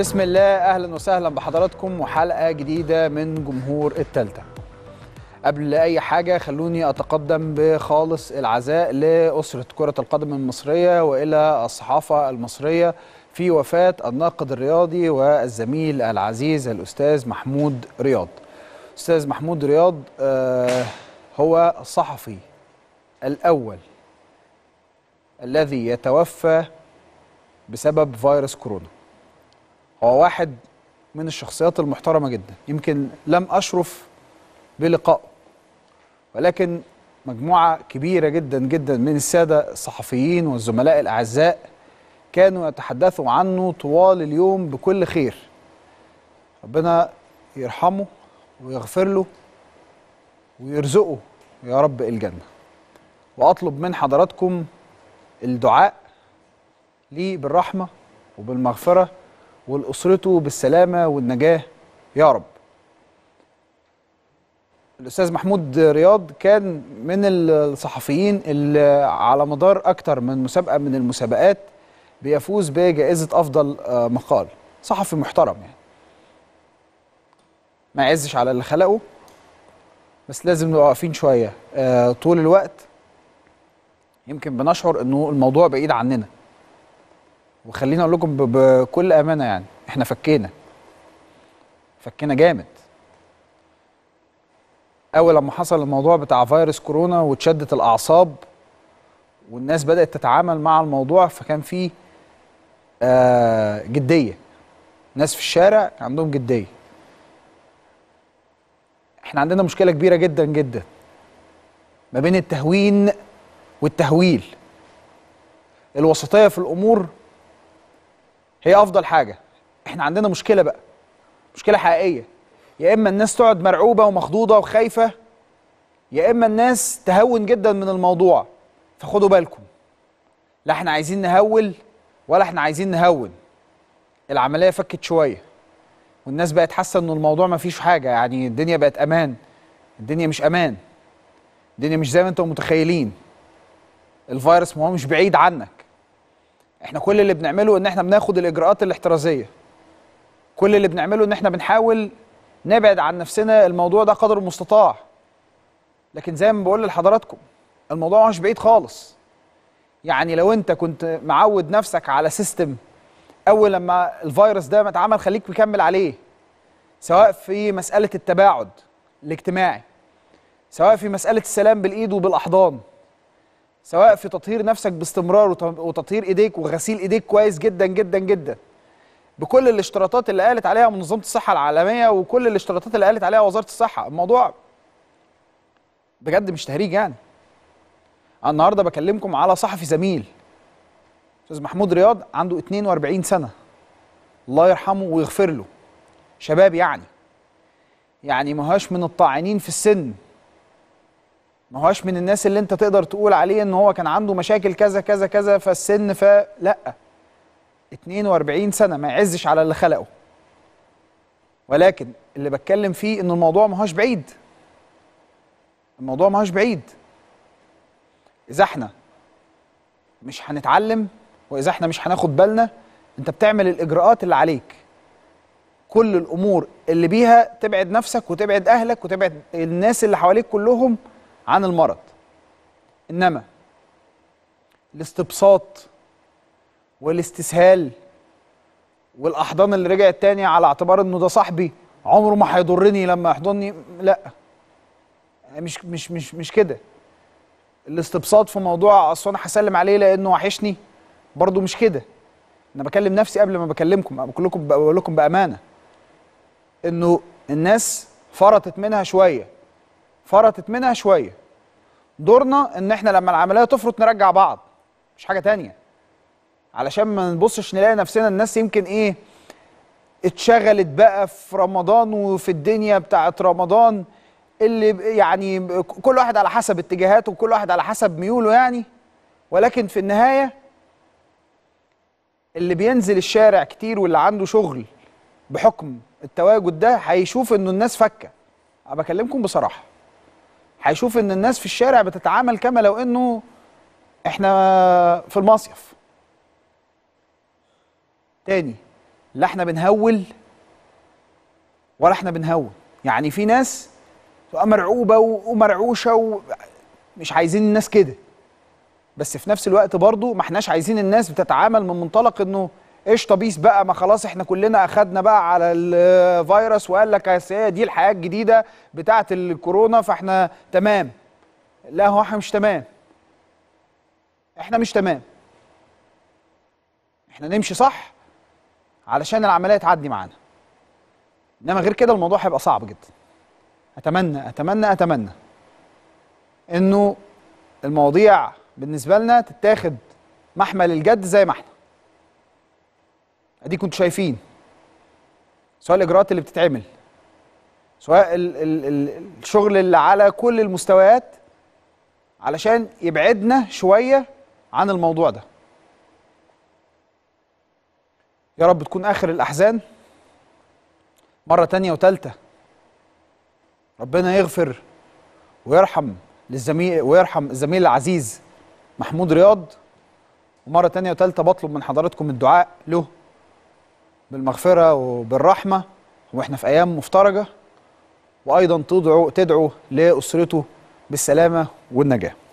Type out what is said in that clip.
بسم الله اهلا وسهلا بحضراتكم وحلقه جديده من جمهور التالتة قبل اي حاجه خلوني اتقدم بخالص العزاء لاسره كره القدم المصريه والى الصحافه المصريه في وفاه الناقد الرياضي والزميل العزيز الاستاذ محمود رياض استاذ محمود رياض آه، هو الصحفي الاول الذي يتوفى بسبب فيروس كورونا هو واحد من الشخصيات المحترمه جدا يمكن لم اشرف بلقائه ولكن مجموعه كبيره جدا جدا من الساده الصحفيين والزملاء الاعزاء كانوا يتحدثوا عنه طوال اليوم بكل خير ربنا يرحمه ويغفر له ويرزقه يا رب الجنه واطلب من حضراتكم الدعاء لي بالرحمه وبالمغفره ولاسرته بالسلامه والنجاه يا رب الاستاذ محمود رياض كان من الصحفيين اللي على مدار اكتر من مسابقه من المسابقات بيفوز بجائزه افضل آه، مقال صحفي محترم يعني ما يعزش على اللي خلقه بس لازم نبقى واقفين شويه آه، طول الوقت يمكن بنشعر انه الموضوع بعيد عننا وخليني اقول لكم بكل امانه يعني احنا فكينا فكينا جامد اول لما حصل الموضوع بتاع فيروس كورونا واتشدت الاعصاب والناس بدات تتعامل مع الموضوع فكان في آه جديه ناس في الشارع عندهم جديه احنا عندنا مشكله كبيره جدا جدا ما بين التهوين والتهويل الوسطيه في الامور هي افضل حاجه احنا عندنا مشكله بقى مشكله حقيقيه يا اما الناس تقعد مرعوبه ومخضوضه وخايفه يا اما الناس تهون جدا من الموضوع فخدوا بالكم لا احنا عايزين نهول ولا احنا عايزين نهون العمليه فكت شويه والناس بقت حاسه ان الموضوع ما فيش حاجه يعني الدنيا بقت امان الدنيا مش امان الدنيا مش زي ما انتم متخيلين الفيروس ما هو مش بعيد عنك احنا كل اللي بنعمله ان احنا بناخد الاجراءات الاحترازيه كل اللي بنعمله ان احنا بنحاول نبعد عن نفسنا الموضوع ده قدر المستطاع لكن زي ما بقول لحضراتكم الموضوع مش بعيد خالص يعني لو انت كنت معود نفسك على سيستم اول لما الفيروس ده ما اتعمل خليك مكمل عليه سواء في مساله التباعد الاجتماعي سواء في مساله السلام بالايد وبالاحضان سواء في تطهير نفسك باستمرار وتطهير ايديك وغسيل ايديك كويس جدا جدا جدا بكل الاشتراطات اللي قالت عليها منظمه الصحه العالميه وكل الاشتراطات اللي قالت عليها وزاره الصحه الموضوع بجد مش تهريج يعني انا النهارده بكلمكم على صحفي زميل استاذ محمود رياض عنده 42 سنه الله يرحمه ويغفر له شباب يعني يعني ما هوش من الطاعنين في السن ما هوش من الناس اللي انت تقدر تقول عليه ان هو كان عنده مشاكل كذا كذا كذا فالسن لا 42 سنه ما يعزش على اللي خلقه ولكن اللي بتكلم فيه ان الموضوع ما هوش بعيد الموضوع ما هوش بعيد اذا احنا مش هنتعلم واذا احنا مش هناخد بالنا انت بتعمل الاجراءات اللي عليك كل الامور اللي بيها تبعد نفسك وتبعد اهلك وتبعد الناس اللي حواليك كلهم عن المرض انما الاستبساط والاستسهال والاحضان اللي رجعت تاني على اعتبار انه ده صاحبي عمره ما هيضرني لما يحضني لا يعني مش مش مش مش كده الاستبساط في موضوع اصل انا هسلم عليه لانه وحشني برضو مش كده انا بكلم نفسي قبل ما بكلمكم بقول لكم بقول لكم بامانه انه الناس فرطت منها شويه فرطت منها شويه دورنا ان احنا لما العمليه تفرط نرجع بعض مش حاجه تانية علشان ما نبصش نلاقي نفسنا الناس يمكن ايه اتشغلت بقى في رمضان وفي الدنيا بتاعه رمضان اللي يعني كل واحد على حسب اتجاهاته وكل واحد على حسب ميوله يعني ولكن في النهايه اللي بينزل الشارع كتير واللي عنده شغل بحكم التواجد ده هيشوف انه الناس فكه انا بكلمكم بصراحه هيشوف ان الناس في الشارع بتتعامل كما لو انه احنا في المصيف تاني لا احنا بنهول ولا احنا بنهول يعني في ناس تبقى مرعوبه ومرعوشه ومش عايزين الناس كده بس في نفس الوقت برضو ما احناش عايزين الناس بتتعامل من منطلق انه ايش طبيس بقى ما خلاص احنا كلنا اخدنا بقى على الفيروس وقال لك دي الحياه الجديده بتاعه الكورونا فاحنا تمام لا هو احنا مش تمام احنا مش تمام احنا نمشي صح علشان العمليه تعدي معانا انما غير كده الموضوع هيبقى صعب جدا اتمنى اتمنى اتمنى انه المواضيع بالنسبه لنا تتاخد محمل الجد زي ما احنا اديكم كنتوا شايفين سواء الاجراءات اللي بتتعمل سواء الـ الـ الـ الشغل اللي على كل المستويات علشان يبعدنا شويه عن الموضوع ده يا رب تكون اخر الاحزان مره تانية وثالثه ربنا يغفر ويرحم للزميل ويرحم الزميل العزيز محمود رياض ومره تانية وثالثه بطلب من حضراتكم الدعاء له بالمغفرة وبالرحمة وإحنا في أيام مفترجة وأيضا تدعو, تدعو لأسرته بالسلامة والنجاة